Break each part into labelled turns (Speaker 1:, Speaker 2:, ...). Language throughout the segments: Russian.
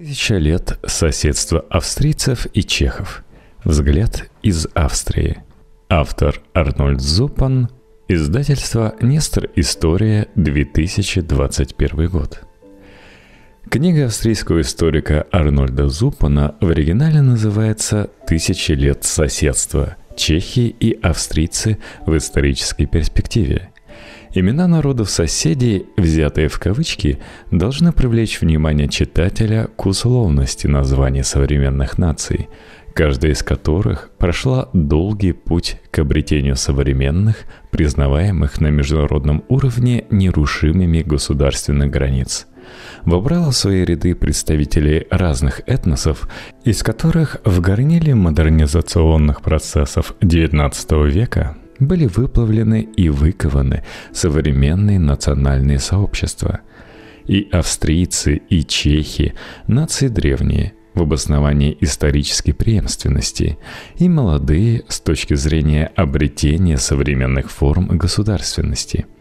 Speaker 1: Тысяча лет соседства австрийцев и чехов. Взгляд из Австрии. Автор Арнольд Зупан. Издательство «Нестор. История. 2021 год». Книга австрийского историка Арнольда Зупана в оригинале называется «Тысяча лет соседства. Чехии и австрийцы в исторической перспективе». Имена народов-соседей, взятые в кавычки, должны привлечь внимание читателя к условности названий современных наций, каждая из которых прошла долгий путь к обретению современных, признаваемых на международном уровне нерушимыми государственных границ – Вобрала в свои ряды представителей разных этносов, из которых в горниле модернизационных процессов XIX века – были выплавлены и выкованы современные национальные сообщества. И австрийцы, и чехи – нации древние, в обосновании исторической преемственности, и молодые с точки зрения обретения современных форм государственности –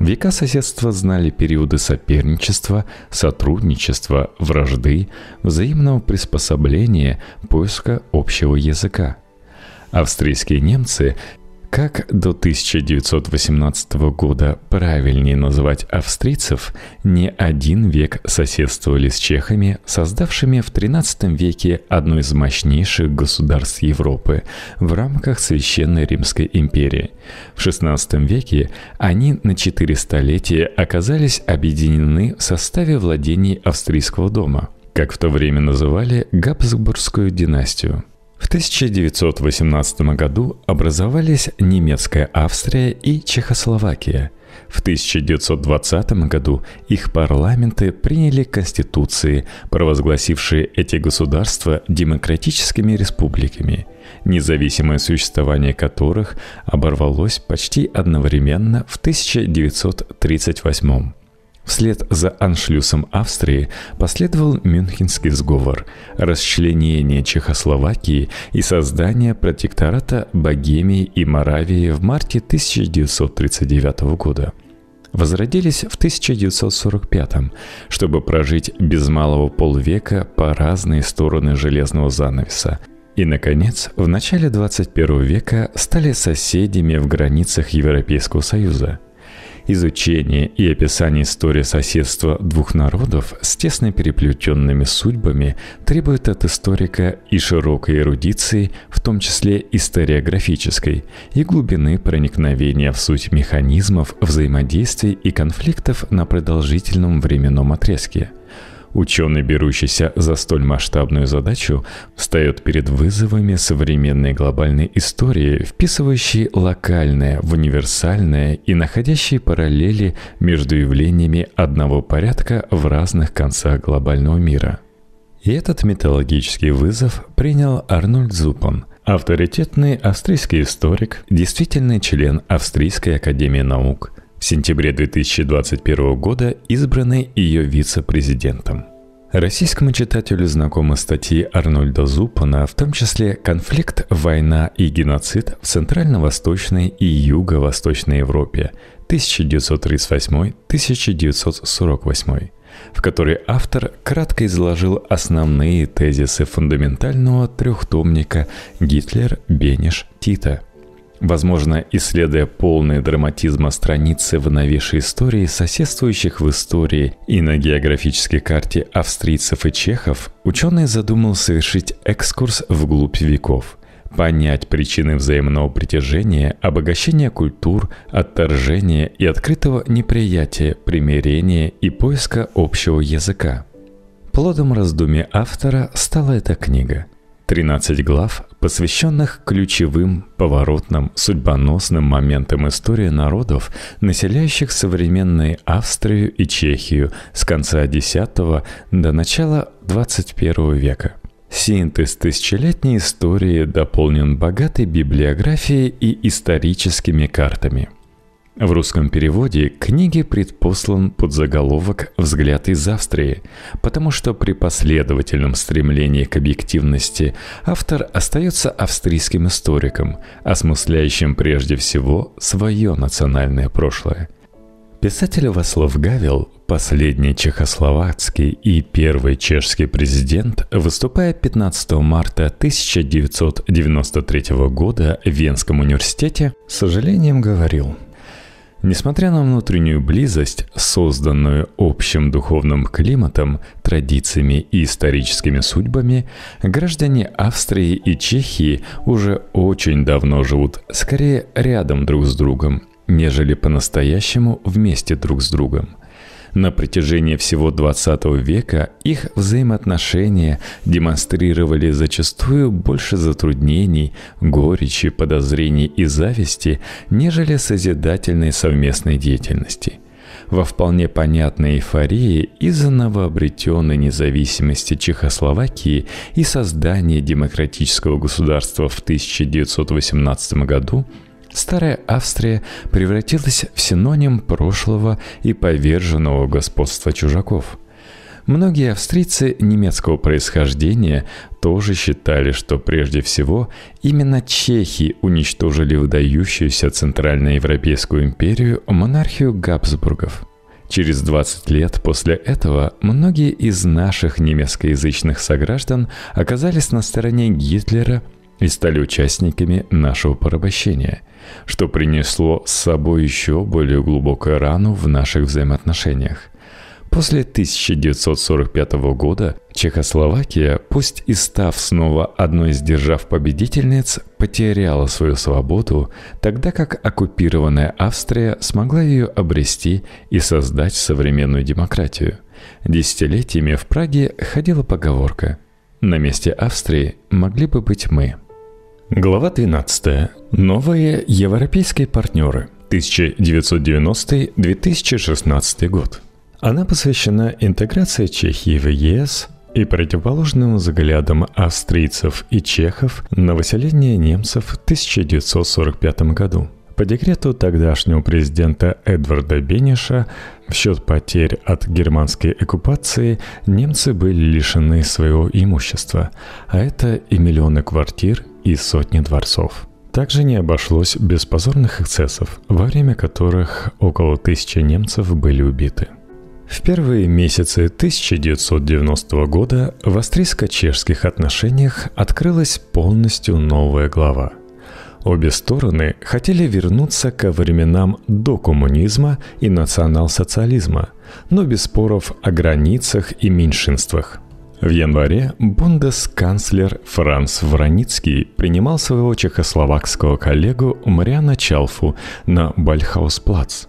Speaker 1: Века соседства знали периоды соперничества, сотрудничества, вражды, взаимного приспособления, поиска общего языка. Австрийские немцы как до 1918 года правильнее называть австрийцев, не один век соседствовали с чехами, создавшими в XIII веке одно из мощнейших государств Европы в рамках Священной Римской империи. В XVI веке они на четыре столетия оказались объединены в составе владений австрийского дома, как в то время называли Габсбургскую династию. В 1918 году образовались немецкая Австрия и Чехословакия. В 1920 году их парламенты приняли конституции, провозгласившие эти государства демократическими республиками, независимое существование которых оборвалось почти одновременно в 1938 Вслед за аншлюсом Австрии последовал Мюнхенский сговор, расчленение Чехословакии и создание протектората Богемии и Моравии в марте 1939 года. Возродились в 1945 чтобы прожить без малого полвека по разные стороны железного занавеса. И, наконец, в начале 21 века стали соседями в границах Европейского Союза – Изучение и описание истории соседства двух народов с тесно переплетенными судьбами требует от историка и широкой эрудиции, в том числе историографической, и глубины проникновения в суть механизмов взаимодействий и конфликтов на продолжительном временном отрезке – Ученый, берущийся за столь масштабную задачу, встает перед вызовами современной глобальной истории, вписывающей локальное в универсальное и находящей параллели между явлениями одного порядка в разных концах глобального мира. И этот металлогический вызов принял Арнольд Зупан, авторитетный австрийский историк, действительный член Австрийской академии наук – в сентябре 2021 года избранной ее вице-президентом. Российскому читателю знакомы статьи Арнольда Зупана, в том числе «Конфликт, война и геноцид в Центрально-Восточной и Юго-Восточной Европе 1938-1948», в которой автор кратко изложил основные тезисы фундаментального трехтомника «Гитлер, Бениш, Тита», возможно, исследуя полные драматизма страницы в новейшей истории, соседствующих в истории и на географической карте австрийцев и чехов, ученый задумал совершить экскурс вглубь веков, понять причины взаимного притяжения, обогащения культур, отторжения и открытого неприятия, примирения и поиска общего языка. Плодом раздумий автора стала эта книга – 13 глав посвященных ключевым, поворотным, судьбоносным моментам истории народов, населяющих современные Австрию и Чехию с конца X до начала XXI века. Синтез тысячелетней истории дополнен богатой библиографией и историческими картами – в русском переводе книге предпослан подзаголовок «Взгляд из Австрии», потому что при последовательном стремлении к объективности автор остается австрийским историком, осмысляющим прежде всего свое национальное прошлое. Писатель Васлав Гавел, последний чехословацкий и первый чешский президент, выступая 15 марта 1993 года в Венском университете, с сожалением говорил – Несмотря на внутреннюю близость, созданную общим духовным климатом, традициями и историческими судьбами, граждане Австрии и Чехии уже очень давно живут скорее рядом друг с другом, нежели по-настоящему вместе друг с другом. На протяжении всего 20 века их взаимоотношения демонстрировали зачастую больше затруднений, горечи, подозрений и зависти, нежели созидательной совместной деятельности – во вполне понятной эйфории из-за новообретенной независимости Чехословакии и создания демократического государства в 1918 году – Старая Австрия превратилась в синоним прошлого и поверженного господства чужаков. Многие австрийцы немецкого происхождения тоже считали, что прежде всего именно чехи уничтожили выдающуюся Центральноевропейскую империю монархию Габсбургов. Через 20 лет после этого многие из наших немецкоязычных сограждан оказались на стороне Гитлера – и стали участниками нашего порабощения, что принесло с собой еще более глубокую рану в наших взаимоотношениях. После 1945 года Чехословакия, пусть и став снова одной из держав-победительниц, потеряла свою свободу, тогда как оккупированная Австрия смогла ее обрести и создать современную демократию. Десятилетиями в Праге ходила поговорка «На месте Австрии могли бы быть мы». Глава 13. Новые европейские партнеры. 1990-2016 год. Она посвящена интеграции Чехии в ЕС и противоположным взглядам австрийцев и чехов на выселение немцев в 1945 году. По декрету тогдашнего президента Эдварда Бениша в счет потерь от германской оккупации немцы были лишены своего имущества, а это и миллионы квартир, и сотни дворцов. Также не обошлось без позорных эксцессов, во время которых около тысячи немцев были убиты. В первые месяцы 1990 года в австрийско-чешских отношениях открылась полностью новая глава. Обе стороны хотели вернуться ко временам до коммунизма и национал-социализма, но без споров о границах и меньшинствах – в январе бундесканцлер Франц Враницкий принимал своего чехословакского коллегу Мариана Чалфу на Бальхаусплац.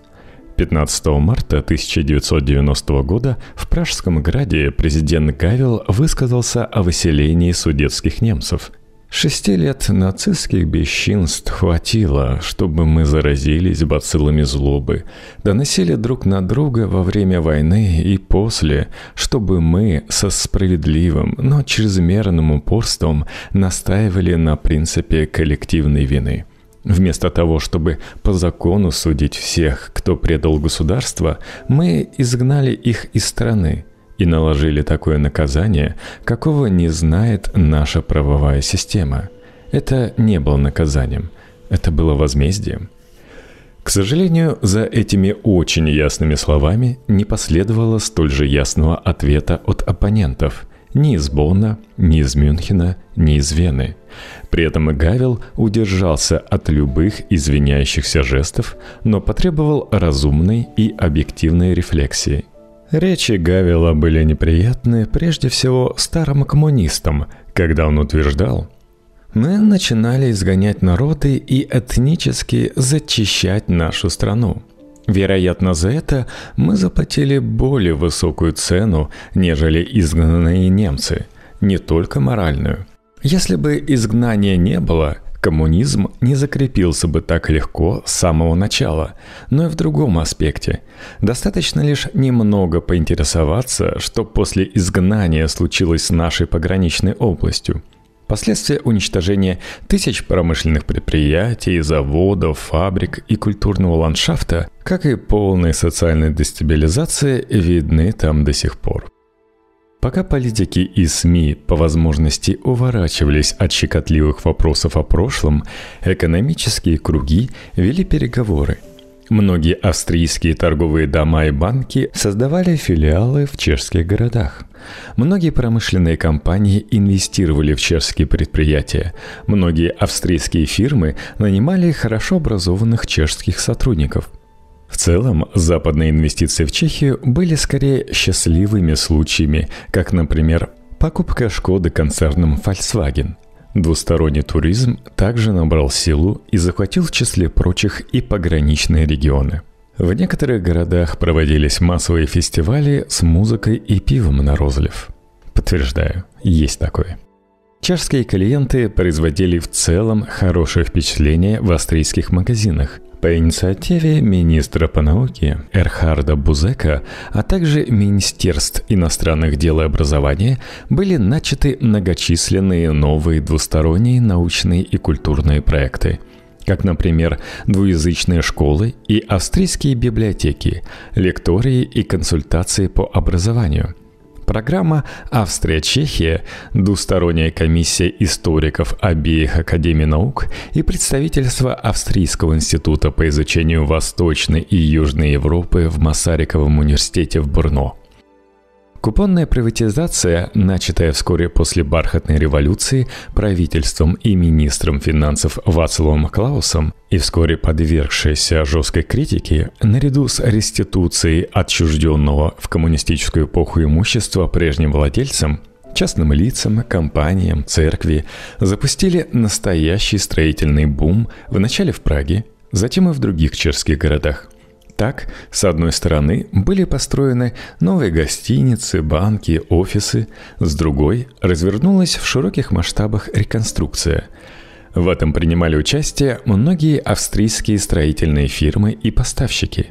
Speaker 1: 15 марта 1990 года в Пражском граде президент Гавел высказался о выселении судетских немцев – Шести лет нацистских бесчинств хватило, чтобы мы заразились бациллами злобы, доносили друг на друга во время войны и после, чтобы мы со справедливым, но чрезмерным упорством настаивали на принципе коллективной вины. Вместо того, чтобы по закону судить всех, кто предал государство, мы изгнали их из страны – и наложили такое наказание, какого не знает наша правовая система. Это не было наказанием, это было возмездием. К сожалению, за этими очень ясными словами не последовало столь же ясного ответа от оппонентов ни из Бонна, ни из Мюнхена, ни из Вены. При этом Гавел удержался от любых извиняющихся жестов, но потребовал разумной и объективной рефлексии – Речи Гавила были неприятны прежде всего старым коммунистам, когда он утверждал, «Мы начинали изгонять народы и этнически зачищать нашу страну. Вероятно, за это мы заплатили более высокую цену, нежели изгнанные немцы, не только моральную. Если бы изгнания не было, Коммунизм не закрепился бы так легко с самого начала, но и в другом аспекте. Достаточно лишь немного поинтересоваться, что после изгнания случилось с нашей пограничной областью. Последствия уничтожения тысяч промышленных предприятий, заводов, фабрик и культурного ландшафта, как и полной социальной дестабилизации, видны там до сих пор. Пока политики и СМИ по возможности уворачивались от щекотливых вопросов о прошлом, экономические круги вели переговоры. Многие австрийские торговые дома и банки создавали филиалы в чешских городах. Многие промышленные компании инвестировали в чешские предприятия. Многие австрийские фирмы нанимали хорошо образованных чешских сотрудников – в целом, западные инвестиции в Чехию были скорее счастливыми случаями, как, например, покупка Шкоды концерном Volkswagen. Двусторонний туризм также набрал силу и захватил в числе прочих и пограничные регионы. В некоторых городах проводились массовые фестивали с музыкой и пивом на розлив. Подтверждаю, есть такое. Чешские клиенты производили в целом хорошее впечатление в австрийских магазинах – по инициативе министра по науке Эрхарда Бузека, а также Министерств иностранных дел и образования были начаты многочисленные новые двусторонние научные и культурные проекты – как, например, двуязычные школы и австрийские библиотеки, лектории и консультации по образованию, программа «Австрия-Чехия», двусторонняя комиссия историков обеих Академий наук и представительство Австрийского института по изучению Восточной и Южной Европы в Масариковом университете в Бурно – Купонная приватизация, начатая вскоре после бархатной революции правительством и министром финансов Вацлавом Клаусом и вскоре подвергшаяся жесткой критике, наряду с реституцией отчужденного в коммунистическую эпоху имущества прежним владельцам, частным лицам, компаниям, церкви, запустили настоящий строительный бум вначале в Праге, затем и в других чешских городах. Так, с одной стороны, были построены новые гостиницы, банки, офисы, с другой развернулась в широких масштабах реконструкция. В этом принимали участие многие австрийские строительные фирмы и поставщики.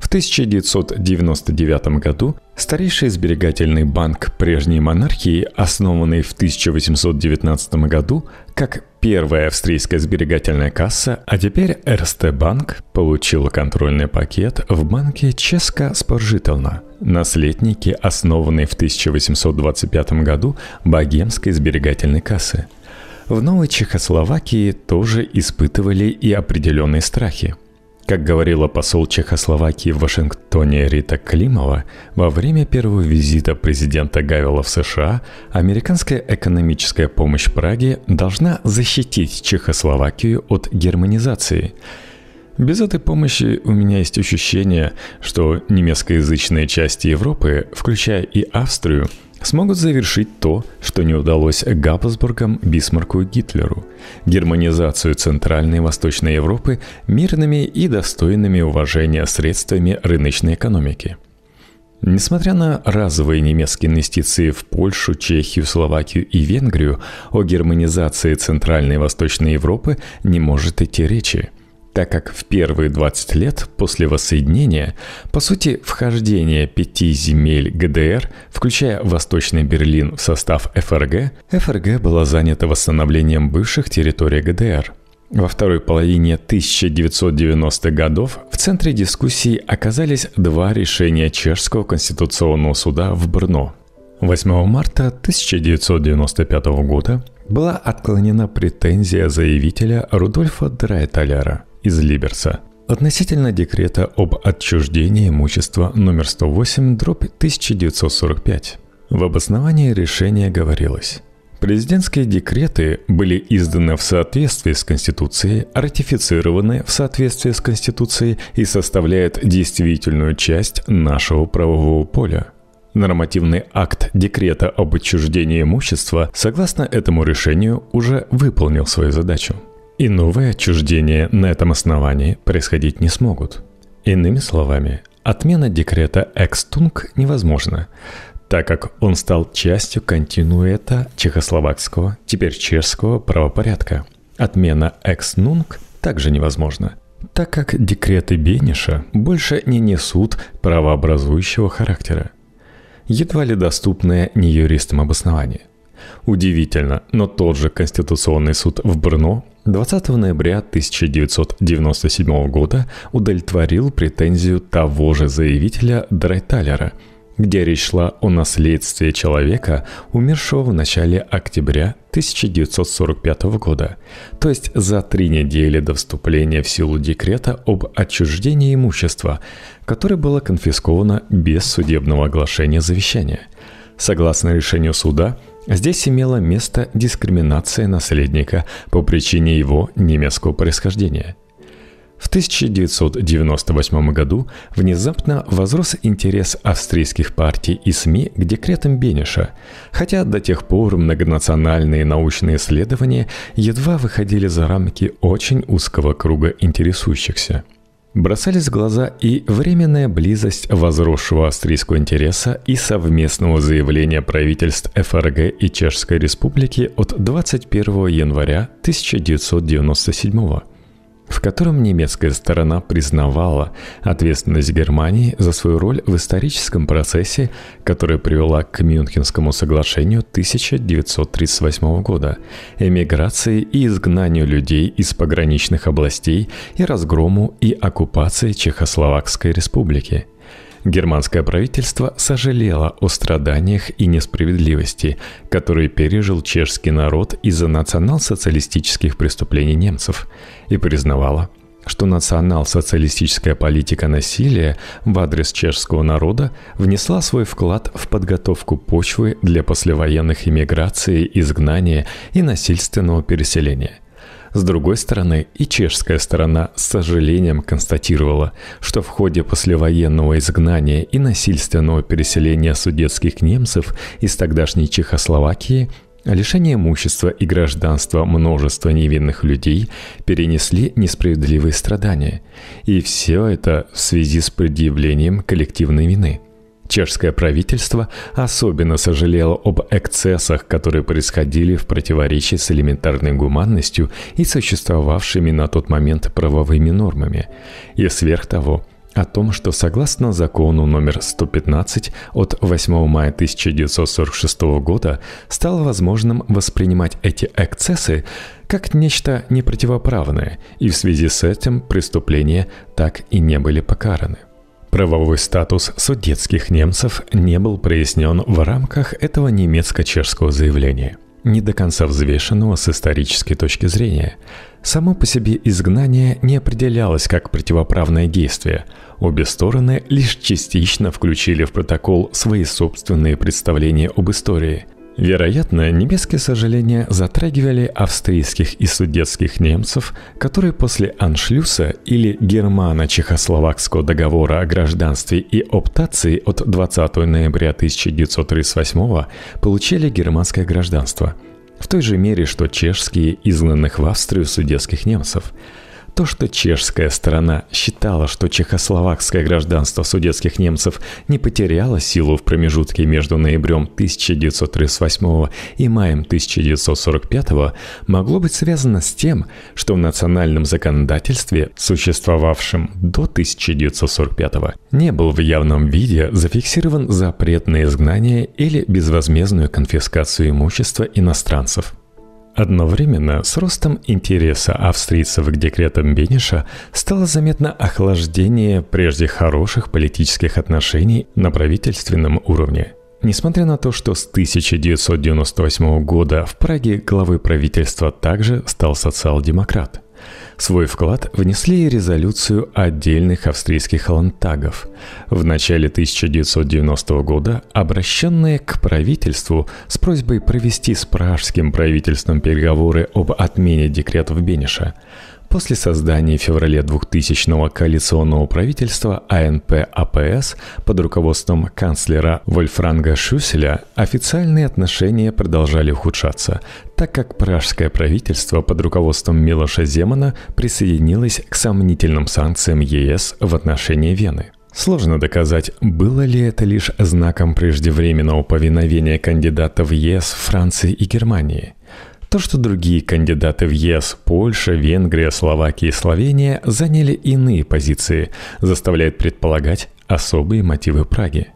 Speaker 1: В 1999 году старейший сберегательный банк прежней монархии, основанный в 1819 году как Первая австрийская сберегательная касса, а теперь РСТ Банк, получил контрольный пакет в банке Ческа Споржительна. Наследники, основанные в 1825 году Богемской сберегательной кассы. В Новой Чехословакии тоже испытывали и определенные страхи – как говорила посол Чехословакии в Вашингтоне Рита Климова, во время первого визита президента Гавила в США американская экономическая помощь Праге должна защитить Чехословакию от германизации. Без этой помощи у меня есть ощущение, что немецкоязычные части Европы, включая и Австрию, смогут завершить то, что не удалось Габсбургам, Бисмарку и Гитлеру – германизацию Центральной и Восточной Европы мирными и достойными уважения средствами рыночной экономики. Несмотря на разовые немецкие инвестиции в Польшу, Чехию, Словакию и Венгрию, о германизации Центральной и Восточной Европы не может идти речи – так как в первые 20 лет после воссоединения, по сути, вхождение пяти земель ГДР, включая Восточный Берлин в состав ФРГ, ФРГ была занята восстановлением бывших территорий ГДР. Во второй половине 1990-х годов в центре дискуссии оказались два решения Чешского конституционного суда в Брно. 8 марта 1995 года была отклонена претензия заявителя Рудольфа Драйталяра – из Либерса. Относительно декрета об отчуждении имущества номер 108 дробь 1945. В обосновании решения говорилось, Президентские декреты были изданы в соответствии с Конституцией, ратифицированы в соответствии с Конституцией и составляют действительную часть нашего правового поля. Нормативный акт декрета об отчуждении имущества, согласно этому решению, уже выполнил свою задачу и новые отчуждения на этом основании происходить не смогут. Иными словами, отмена декрета «экстунг» невозможна, так как он стал частью континуэта чехословакского, теперь чешского правопорядка. Отмена «экснунг» также невозможна, так как декреты Бениша больше не несут правообразующего характера, едва ли доступное не юристам обоснование. Удивительно, но тот же Конституционный суд в Брно 20 ноября 1997 года удовлетворил претензию того же заявителя Драйталера, где речь шла о наследстве человека, умершего в начале октября 1945 года, то есть за три недели до вступления в силу декрета об отчуждении имущества, которое было конфисковано без судебного оглашения завещания. Согласно решению суда, Здесь имела место дискриминация наследника по причине его немецкого происхождения. В 1998 году внезапно возрос интерес австрийских партий и СМИ к декретам Бениша, хотя до тех пор многонациональные научные исследования едва выходили за рамки очень узкого круга интересующихся – Бросались в глаза и временная близость возросшего австрийского интереса и совместного заявления правительств ФРГ и Чешской Республики от 21 января 1997 года в котором немецкая сторона признавала ответственность Германии за свою роль в историческом процессе, который привела к Мюнхенскому соглашению 1938 года, эмиграции и изгнанию людей из пограничных областей и разгрому и оккупации Чехословакской республики – Германское правительство сожалело о страданиях и несправедливости, которые пережил чешский народ из-за национал-социалистических преступлений немцев, и признавало, что национал-социалистическая политика насилия в адрес чешского народа внесла свой вклад в подготовку почвы для послевоенных иммиграции, изгнания и насильственного переселения – с другой стороны, и чешская сторона с сожалением констатировала, что в ходе послевоенного изгнания и насильственного переселения судетских немцев из тогдашней Чехословакии Лишение имущества и гражданства множества невинных людей перенесли несправедливые страдания. И все это в связи с предъявлением коллективной вины – Чешское правительство особенно сожалело об эксцессах, которые происходили в противоречии с элементарной гуманностью и существовавшими на тот момент правовыми нормами. И сверх того, о том, что согласно закону номер 115 от 8 мая 1946 года стало возможным воспринимать эти эксцессы как нечто непротивоправное, и в связи с этим преступления так и не были покараны. Правовой статус судетских немцев не был прояснен в рамках этого немецко-чешского заявления, не до конца взвешенного с исторической точки зрения. Само по себе изгнание не определялось как противоправное действие. Обе стороны лишь частично включили в протокол свои собственные представления об истории – Вероятно, немецкие сожаления затрагивали австрийских и судетских немцев, которые после Аншлюса или Германо-Чехословакского договора о гражданстве и оптации от 20 ноября 1938 получили германское гражданство, в той же мере, что чешские изгнанных в Австрию судетских немцев – то, что чешская сторона считала, что чехословакское гражданство судетских немцев не потеряло силу в промежутке между ноябрем 1938 и маем 1945, могло быть связано с тем, что в национальном законодательстве, существовавшем до 1945, не был в явном виде зафиксирован запрет на изгнание или безвозмездную конфискацию имущества иностранцев. Одновременно с ростом интереса австрийцев к декретам Бениша стало заметно охлаждение прежде хороших политических отношений на правительственном уровне. Несмотря на то, что с 1998 года в Праге главой правительства также стал социал-демократ – Свой вклад внесли и резолюцию отдельных австрийских ландтагов в начале 1990 года обращенные к правительству с просьбой провести с пражским правительством переговоры об отмене декретов Бениша – После создания в феврале 2000-го коалиционного правительства АНП-АПС под руководством канцлера Вольфранга Шюселя официальные отношения продолжали ухудшаться, так как пражское правительство под руководством Милоша Земана присоединилось к сомнительным санкциям ЕС в отношении Вены – Сложно доказать, было ли это лишь знаком преждевременного повиновения кандидатов ЕС Франции и Германии. То, что другие кандидаты в ЕС – Польша, Венгрия, Словакия и Словения – заняли иные позиции, заставляет предполагать особые мотивы Праги.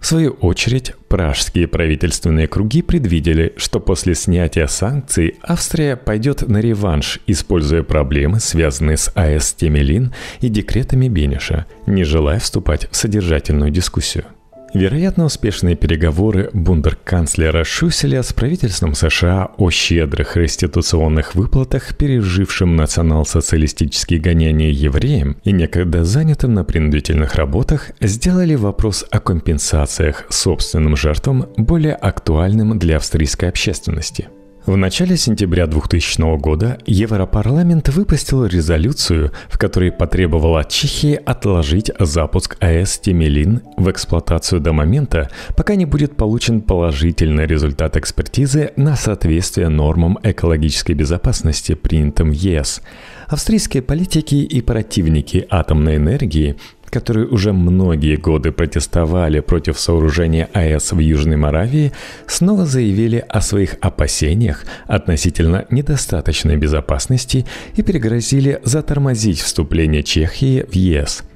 Speaker 1: В свою очередь, пражские правительственные круги предвидели, что после снятия санкций Австрия пойдет на реванш, используя проблемы, связанные с АЭС Темелин и декретами Бениша, не желая вступать в содержательную дискуссию – Вероятно, успешные переговоры бундерканцлера Шуселя с правительством США о щедрых реституционных выплатах, пережившим национал-социалистические гонения евреям и некогда занятым на принудительных работах, сделали вопрос о компенсациях собственным жертвам более актуальным для австрийской общественности – в начале сентября 2000 года Европарламент выпустил резолюцию, в которой потребовала Чехии отложить запуск АЭС Темелин в эксплуатацию до момента, пока не будет получен положительный результат экспертизы на соответствие нормам экологической безопасности, принятым в ЕС. Австрийские политики и противники атомной энергии которые уже многие годы протестовали против сооружения АЭС в Южной Моравии, снова заявили о своих опасениях относительно недостаточной безопасности и перегрозили затормозить вступление Чехии в ЕС –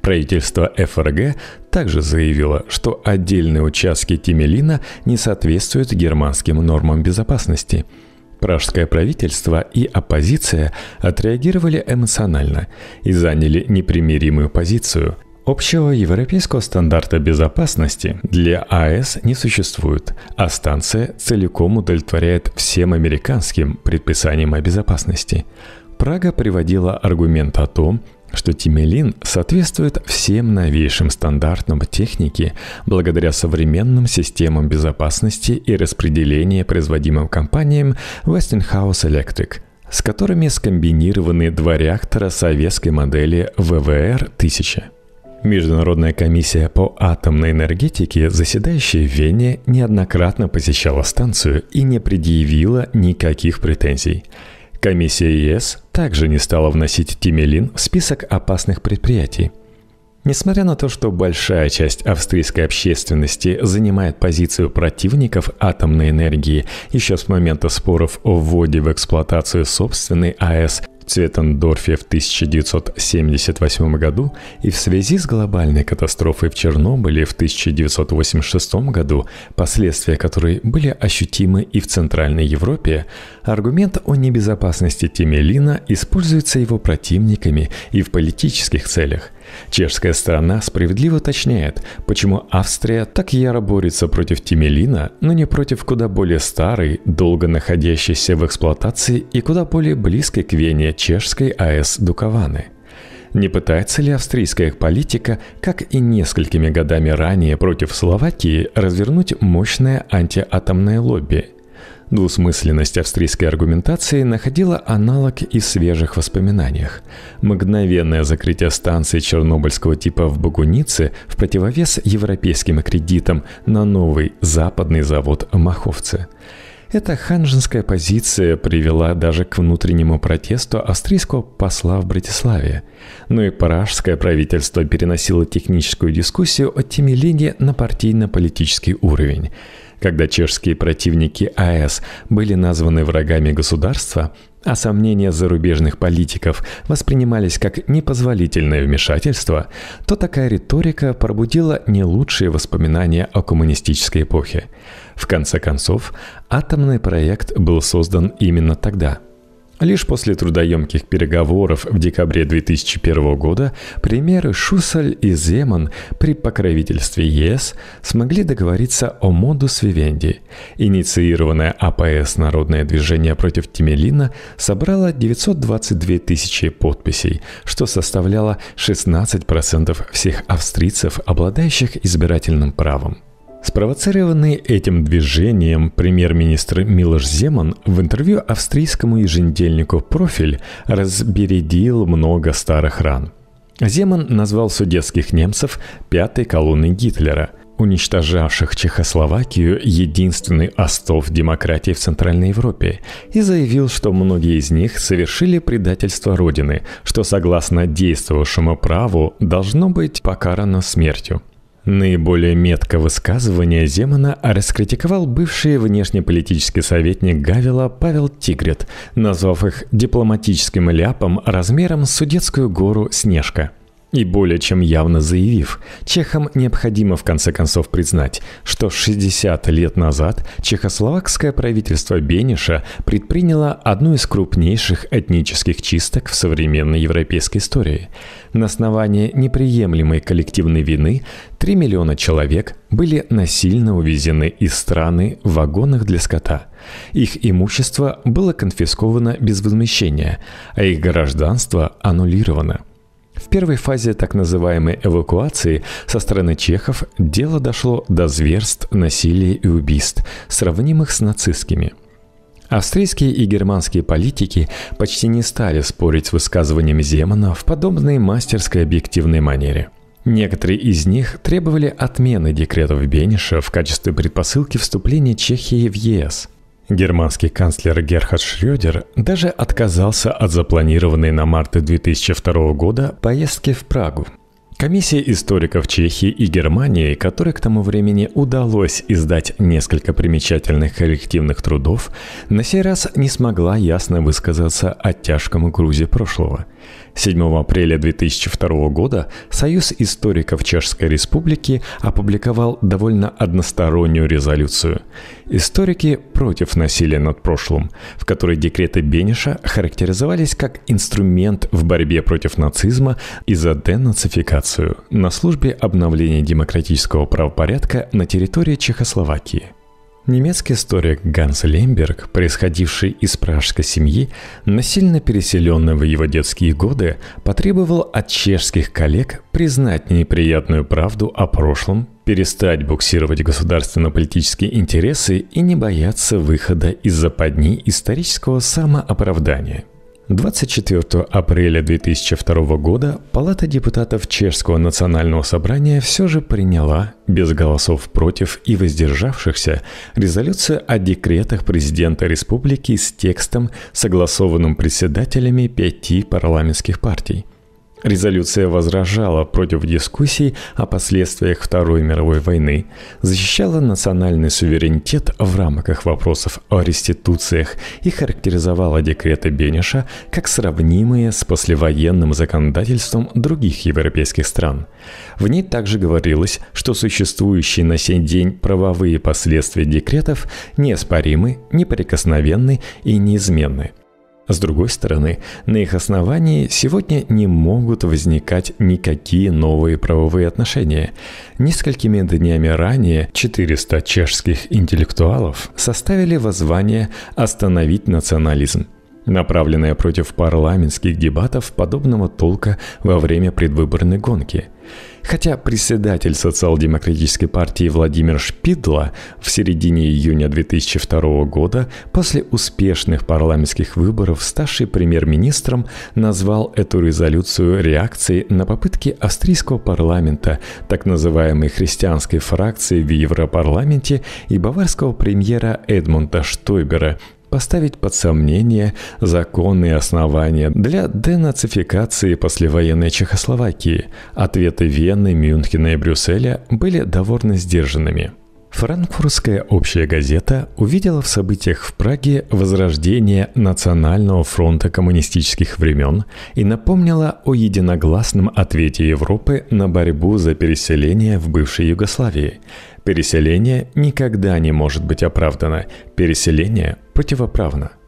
Speaker 1: Правительство ФРГ также заявило, что отдельные участки Тимелина не соответствуют германским нормам безопасности – Пражское правительство и оппозиция отреагировали эмоционально и заняли непримиримую позицию. Общего европейского стандарта безопасности для АЭС не существует, а станция целиком удовлетворяет всем американским предписаниям о безопасности. Прага приводила аргумент о том, что тимелин соответствует всем новейшим стандартам техники благодаря современным системам безопасности и распределения производимым компаниям Westinghouse Electric, с которыми скомбинированы два реактора советской модели ВВР-1000. Международная комиссия по атомной энергетике, заседающая в Вене, неоднократно посещала станцию и не предъявила никаких претензий. Комиссия ЕС также не стала вносить Тимелин в список опасных предприятий. Несмотря на то, что большая часть австрийской общественности занимает позицию противников атомной энергии еще с момента споров о вводе в эксплуатацию собственной АЭС, в Цветендорфе в 1978 году и в связи с глобальной катастрофой в Чернобыле в 1986 году, последствия которой были ощутимы и в Центральной Европе, аргумент о небезопасности темелина используется его противниками и в политических целях. Чешская сторона справедливо уточняет, почему Австрия так яро борется против Тимелина, но не против куда более старой, долго находящейся в эксплуатации и куда более близкой к Вене чешской АЭС Дукованы. Не пытается ли австрийская политика, как и несколькими годами ранее против Словакии, развернуть мощное антиатомное лобби – Двусмысленность австрийской аргументации находила аналог и в свежих воспоминаниях. Мгновенное закрытие станции чернобыльского типа в Багунице в противовес европейским кредитам на новый западный завод Маховцы. Эта ханжинская позиция привела даже к внутреннему протесту австрийского посла в Братиславе. Но и пражское правительство переносило техническую дискуссию от теме линии на партийно-политический уровень. Когда чешские противники АЭС были названы врагами государства, а сомнения зарубежных политиков воспринимались как непозволительное вмешательство, то такая риторика пробудила не лучшие воспоминания о коммунистической эпохе. В конце концов, атомный проект был создан именно тогда – Лишь после трудоемких переговоров в декабре 2001 года премьеры Шусаль и Земан при покровительстве ЕС смогли договориться о модус вивенди. Инициированное АПС «Народное движение против Тимелина» собрало 922 тысячи подписей, что составляло 16% всех австрийцев, обладающих избирательным правом. Спровоцированный этим движением премьер-министр Милош Земан в интервью австрийскому еженедельнику «Профиль» разбередил много старых ран. Земан назвал судетских немцев «пятой колонной Гитлера», уничтожавших Чехословакию единственный остов демократии в Центральной Европе, и заявил, что многие из них совершили предательство Родины, что согласно действовавшему праву должно быть покарано смертью. Наиболее метко высказывание Земана раскритиковал бывший внешнеполитический советник Гавила Павел Тигрет, назвав их дипломатическим ляпом размером с Судетскую гору Снежка – и более чем явно заявив, чехам необходимо в конце концов признать, что 60 лет назад чехословакское правительство Бениша предприняло одну из крупнейших этнических чисток в современной европейской истории. На основании неприемлемой коллективной вины 3 миллиона человек были насильно увезены из страны в вагонах для скота. Их имущество было конфисковано без возмещения, а их гражданство аннулировано – в первой фазе так называемой эвакуации со стороны чехов дело дошло до зверств, насилия и убийств, сравнимых с нацистскими – Австрийские и германские политики почти не стали спорить с высказываниями Земана в подобной мастерской объективной манере. Некоторые из них требовали отмены декретов Бениша в качестве предпосылки вступления Чехии в ЕС. Германский канцлер Герхард Шрёдер даже отказался от запланированной на март 2002 года поездки в Прагу. Комиссия историков Чехии и Германии, которой к тому времени удалось издать несколько примечательных коллективных трудов, на сей раз не смогла ясно высказаться о тяжком грузе прошлого – 7 апреля 2002 года Союз историков Чешской Республики опубликовал довольно одностороннюю резолюцию «Историки против насилия над прошлым», в которой декреты Бениша характеризовались как инструмент в борьбе против нацизма и за денацификацию на службе обновления демократического правопорядка на территории Чехословакии – Немецкий историк Ганс Лемберг, происходивший из пражской семьи, насильно переселенный в его детские годы, потребовал от чешских коллег признать неприятную правду о прошлом, перестать буксировать государственно-политические интересы и не бояться выхода из западни исторического самооправдания – 24 апреля 2002 года Палата депутатов Чешского национального собрания все же приняла, без голосов против и воздержавшихся, резолюцию о декретах президента республики с текстом, согласованным председателями пяти парламентских партий. Резолюция возражала против дискуссий о последствиях Второй мировой войны, защищала национальный суверенитет в рамках вопросов о реституциях и характеризовала декреты Бениша как сравнимые с послевоенным законодательством других европейских стран. В ней также говорилось, что существующие на сей день правовые последствия декретов неоспоримы, неприкосновенны и неизменны – с другой стороны, на их основании сегодня не могут возникать никакие новые правовые отношения. Несколькими днями ранее 400 чешских интеллектуалов составили воззвание «Остановить национализм», направленное против парламентских дебатов подобного толка во время предвыборной гонки – Хотя председатель социал-демократической партии Владимир Шпидла в середине июня 2002 года после успешных парламентских выборов ставший премьер-министром назвал эту резолюцию реакцией на попытки австрийского парламента, так называемой христианской фракции в Европарламенте и баварского премьера Эдмунда Штойбера поставить под сомнение законные основания для денацификации послевоенной Чехословакии. Ответы Вены, Мюнхена и Брюсселя были довольно сдержанными. Франкфуртская общая газета увидела в событиях в Праге возрождение Национального фронта коммунистических времен и напомнила о единогласном ответе Европы на борьбу за переселение в бывшей Югославии. Переселение никогда не может быть оправдано, переселение противоправно –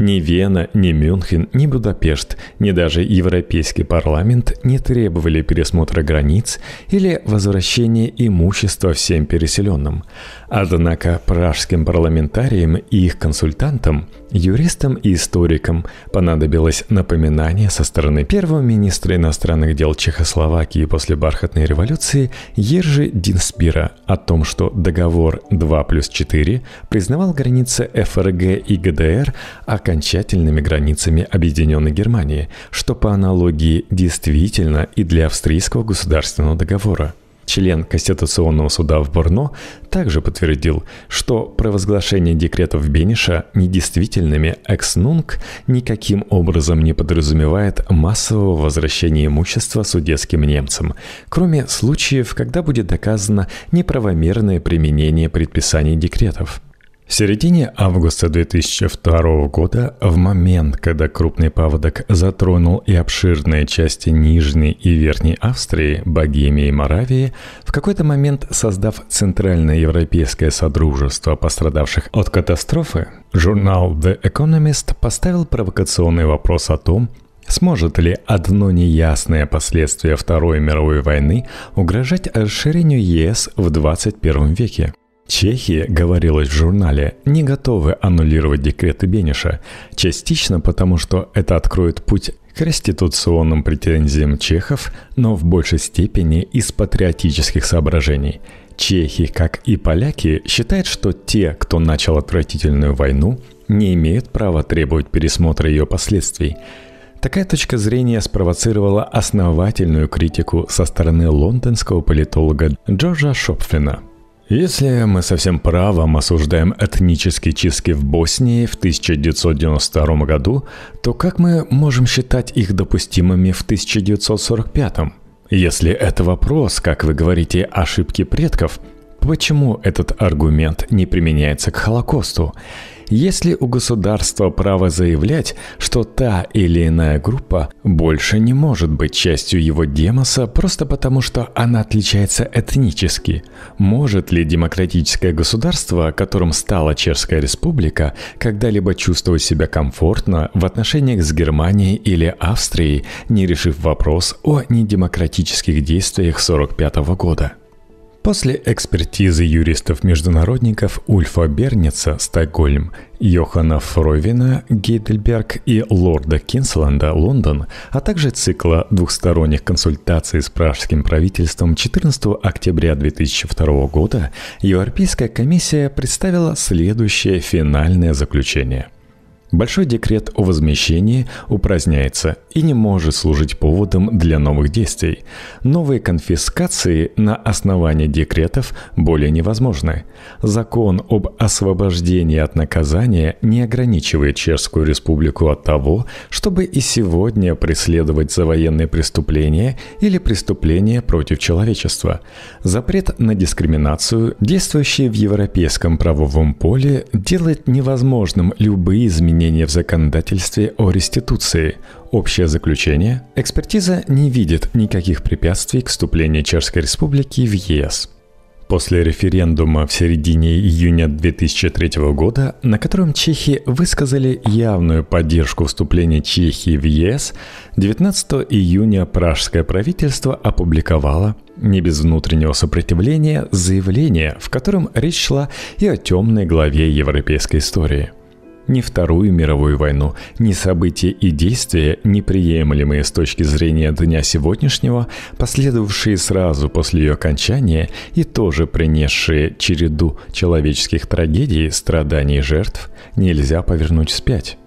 Speaker 1: ни Вена, ни Мюнхен, ни Будапешт, ни даже Европейский парламент не требовали пересмотра границ или возвращения имущества всем переселенным. Однако пражским парламентариям и их консультантам, юристам и историкам понадобилось напоминание со стороны первого министра иностранных дел Чехословакии после Бархатной революции Ержи Динспира о том, что договор 2 плюс 4 признавал границы ФРГ и ГДР, а окончательными границами Объединенной Германии, что по аналогии действительно и для австрийского государственного договора. Член Конституционного суда в Борно также подтвердил, что провозглашение декретов Бениша недействительными экснунг никаким образом не подразумевает массового возвращения имущества судетским немцам, кроме случаев, когда будет доказано неправомерное применение предписаний декретов. В середине августа 2002 года, в момент, когда крупный паводок затронул и обширные части Нижней и Верхней Австрии, Богемии и Моравии, в какой-то момент создав Центральное Европейское Содружество пострадавших от катастрофы, журнал The Economist поставил провокационный вопрос о том, Сможет ли одно неясное последствие Второй мировой войны угрожать расширению ЕС в 21 веке? Чехии, говорилось в журнале, не готовы аннулировать декреты Бениша, частично потому, что это откроет путь к реституционным претензиям чехов, но в большей степени из патриотических соображений. Чехи, как и поляки, считают, что те, кто начал отвратительную войну, не имеют права требовать пересмотра ее последствий. Такая точка зрения спровоцировала основательную критику со стороны лондонского политолога Джорджа Шопфлина – если мы совсем правом осуждаем этнические чистки в Боснии в 1992 году, то как мы можем считать их допустимыми в 1945? Если это вопрос, как вы говорите, ошибки предков, почему этот аргумент не применяется к Холокосту? Есть ли у государства право заявлять, что та или иная группа больше не может быть частью его демоса просто потому, что она отличается этнически? Может ли демократическое государство, которым стала Чешская республика, когда-либо чувствовать себя комфортно в отношениях с Германией или Австрией, не решив вопрос о недемократических действиях 1945 года? После экспертизы юристов-международников Ульфа Берница, Стокгольм, Йохана Фровина, Гейдельберг и Лорда Кинсланда, Лондон, а также цикла двухсторонних консультаций с пражским правительством 14 октября 2002 года, Европейская комиссия представила следующее финальное заключение – Большой декрет о возмещении упраздняется и не может служить поводом для новых действий. Новые конфискации на основании декретов более невозможны. Закон об освобождении от наказания не ограничивает Чешскую республику от того, чтобы и сегодня преследовать за военные преступления или преступления против человечества. Запрет на дискриминацию, действующий в европейском правовом поле, делает невозможным любые изменения изменения в законодательстве о реституции. Общее заключение – экспертиза не видит никаких препятствий к вступлению Чешской Республики в ЕС. После референдума в середине июня 2003 года, на котором чехи высказали явную поддержку вступления Чехии в ЕС, 19 июня пражское правительство опубликовало, не без внутреннего сопротивления, заявление, в котором речь шла и о темной главе европейской истории – ни Вторую мировую войну, ни события и действия, неприемлемые с точки зрения дня сегодняшнего, последовавшие сразу после ее окончания и тоже принесшие череду человеческих трагедий, страданий жертв, нельзя повернуть вспять.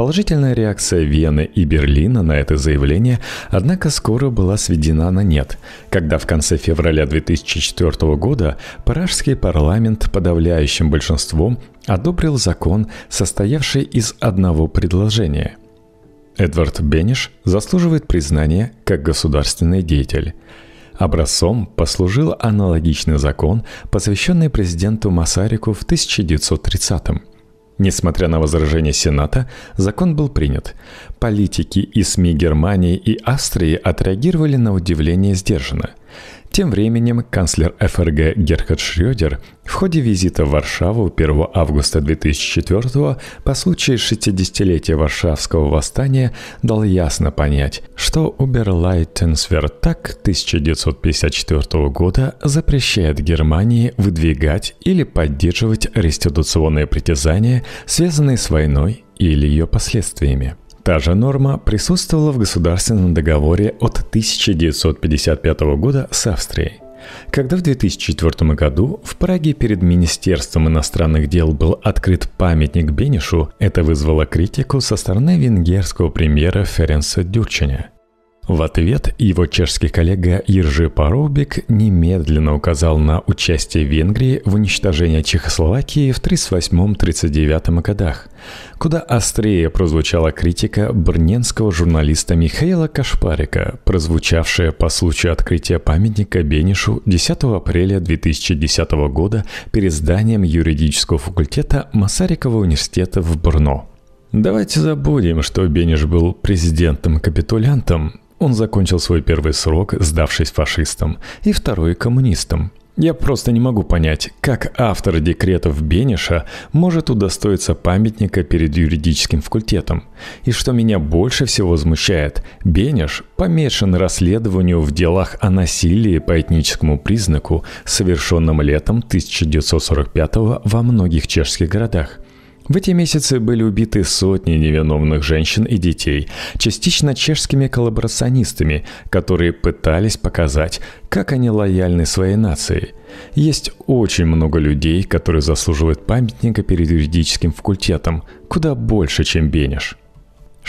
Speaker 1: Положительная реакция Вены и Берлина на это заявление, однако, скоро была сведена на нет, когда в конце февраля 2004 года Пражский парламент подавляющим большинством одобрил закон, состоявший из одного предложения. Эдвард Бениш заслуживает признания как государственный деятель. Образцом послужил аналогичный закон, посвященный президенту Масарику в 1930 м Несмотря на возражения Сената, закон был принят. Политики и СМИ Германии и Австрии отреагировали на удивление сдержанно. Тем временем канцлер ФРГ Герхард Шрёдер в ходе визита в Варшаву 1 августа 2004 по случаю 60-летия Варшавского восстания дал ясно понять, что Уберлайтенсвертак 1954 года запрещает Германии выдвигать или поддерживать реституционные притязания, связанные с войной или ее последствиями. Та же норма присутствовала в государственном договоре от 1955 года с Австрией, когда в 2004 году в Праге перед Министерством иностранных дел был открыт памятник Бенишу, это вызвало критику со стороны венгерского премьера Ференса Дюрчиня. В ответ его чешский коллега Иржи Парубик немедленно указал на участие Венгрии в уничтожении Чехословакии в 1938-1939 годах, куда острее прозвучала критика брненского журналиста Михаила Кашпарика, прозвучавшая по случаю открытия памятника Бенишу 10 апреля 2010 года перед зданием юридического факультета Масарикова университета в Брно. Давайте забудем, что Бениш был президентом-капитулянтом, он закончил свой первый срок, сдавшись фашистам, и второй – коммунистам. Я просто не могу понять, как автор декретов Бениша может удостоиться памятника перед юридическим факультетом. И что меня больше всего возмущает, Бениш помешан расследованию в делах о насилии по этническому признаку, совершенном летом 1945 во многих чешских городах – в эти месяцы были убиты сотни невиновных женщин и детей, частично чешскими коллаборационистами, которые пытались показать, как они лояльны своей нации. Есть очень много людей, которые заслуживают памятника перед юридическим факультетом, куда больше, чем Бенеш.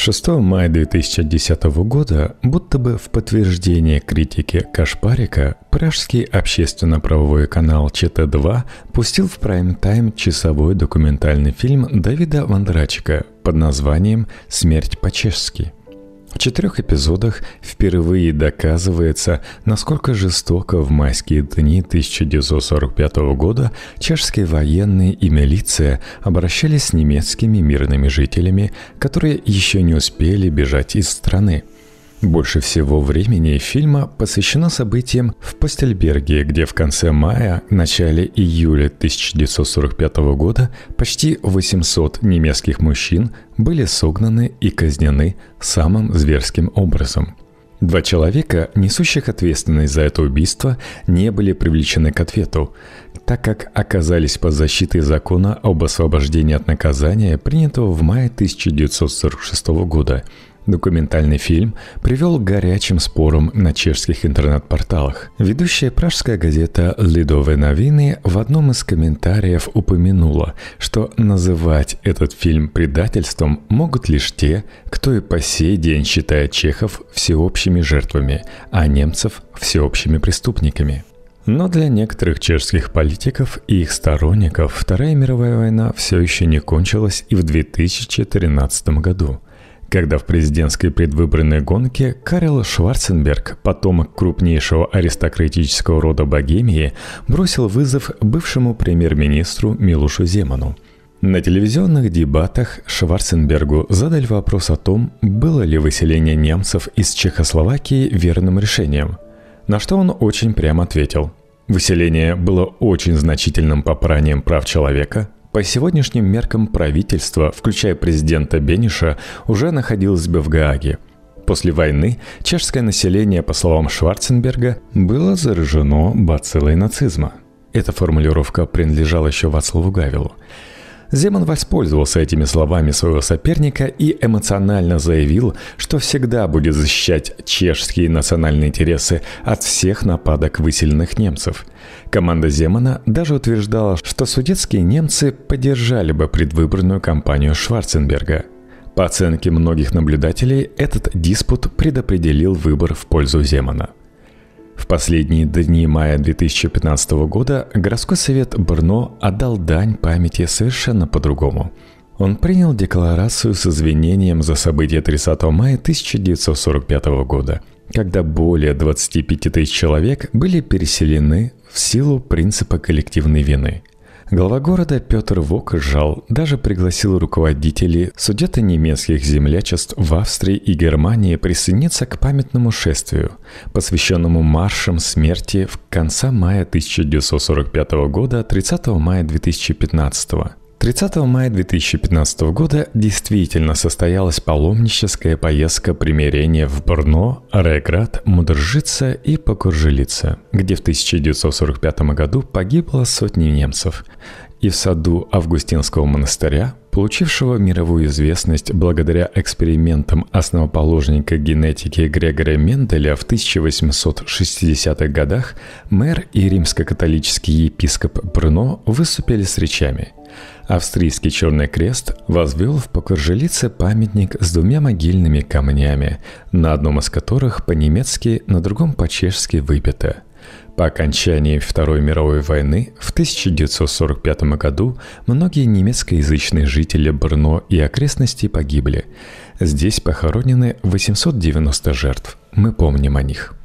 Speaker 1: 6 мая 2010 года, будто бы в подтверждение критики Кашпарика, пражский общественно-правовой канал ЧТ-2 пустил в прайм-тайм часовой документальный фильм Давида Вандрачика под названием «Смерть по-чешски». В четырех эпизодах впервые доказывается, насколько жестоко в майские дни 1945 года чешские военные и милиция обращались с немецкими мирными жителями, которые еще не успели бежать из страны – больше всего времени фильма посвящено событиям в Постельберге, где в конце мая, начале июля 1945 года почти 800 немецких мужчин были согнаны и казнены самым зверским образом. Два человека, несущих ответственность за это убийство, не были привлечены к ответу, так как оказались под защитой закона об освобождении от наказания, принятого в мае 1946 года – Документальный фильм привел к горячим спорам на чешских интернет-порталах. Ведущая пражская газета «Ледовые новины» в одном из комментариев упомянула, что называть этот фильм предательством могут лишь те, кто и по сей день считает чехов всеобщими жертвами, а немцев – всеобщими преступниками. Но для некоторых чешских политиков и их сторонников Вторая мировая война все еще не кончилась и в 2013 году – когда в президентской предвыборной гонке Карел Шварценберг, потомок крупнейшего аристократического рода Богемии, бросил вызов бывшему премьер-министру Милушу Земану. На телевизионных дебатах Шварценбергу задали вопрос о том, было ли выселение немцев из Чехословакии верным решением, на что он очень прямо ответил. Выселение было очень значительным попранием прав человека, по сегодняшним меркам правительство, включая президента Бениша, уже находилось бы в Гааге. После войны чешское население, по словам Шварценберга, было заражено бациллой нацизма. Эта формулировка принадлежала еще Вацлаву Гавилу. Земан воспользовался этими словами своего соперника и эмоционально заявил, что всегда будет защищать чешские национальные интересы от всех нападок выселенных немцев – Команда Земана даже утверждала, что судетские немцы поддержали бы предвыборную кампанию Шварценберга. По оценке многих наблюдателей, этот диспут предопределил выбор в пользу Земана. В последние дни мая 2015 года городской совет Брно отдал дань памяти совершенно по-другому. Он принял декларацию с извинением за события 30 мая 1945 года – когда более 25 тысяч человек были переселены в силу принципа коллективной вины. Глава города Петр Вок жал, даже пригласил руководителей судета немецких землячеств в Австрии и Германии присоединиться к памятному шествию, посвященному маршам смерти в конце мая 1945 года 30 мая 2015 года 30 мая 2015 года действительно состоялась паломническая поездка примирения в Брно, Реград, Мудржица и Покуржилица, где в 1945 году погибло сотни немцев. И в саду Августинского монастыря получившего мировую известность благодаря экспериментам основоположника генетики Грегора Менделя в 1860-х годах, мэр и римско-католический епископ Бруно выступили с речами – Австрийский Черный Крест возвел в Покоржелице памятник с двумя могильными камнями, на одном из которых по-немецки, на другом по-чешски выпито. По окончании Второй мировой войны в 1945 году многие немецкоязычные жители Брно и окрестностей погибли. Здесь похоронены 890 жертв. Мы помним о них.